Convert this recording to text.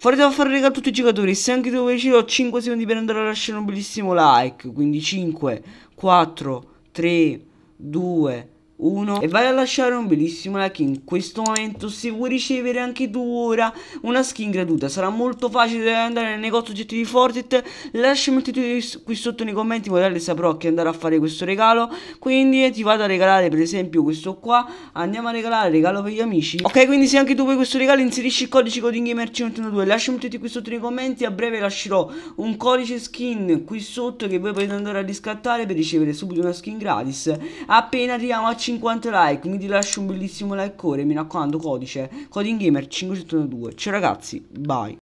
Farete fare regalo a tutti i giocatori. Se anche tu invece ho 5 secondi per andare a lasciare un bellissimo like. Quindi 5, 4, 3, 2, 1. 1 e vai a lasciare un bellissimo like in questo momento se vuoi ricevere anche tu ora una skin gratuita sarà molto facile andare nel negozio oggetti di Fortnite lasciami il qui sotto nei commenti in saprò che andare a fare questo regalo quindi eh, ti vado a regalare per esempio questo qua andiamo a regalare regalo per gli amici ok quindi se anche tu vuoi questo regalo inserisci il codice codinggamerc92 lasciami tutti qui sotto nei commenti a breve lascerò un codice skin qui sotto che voi potete andare a riscattare per ricevere subito una skin gratis appena arriviamo a 5 50 like, quindi lascio un bellissimo like ore, mi raccomando, codice, coding gamer 502. Ciao ragazzi, bye.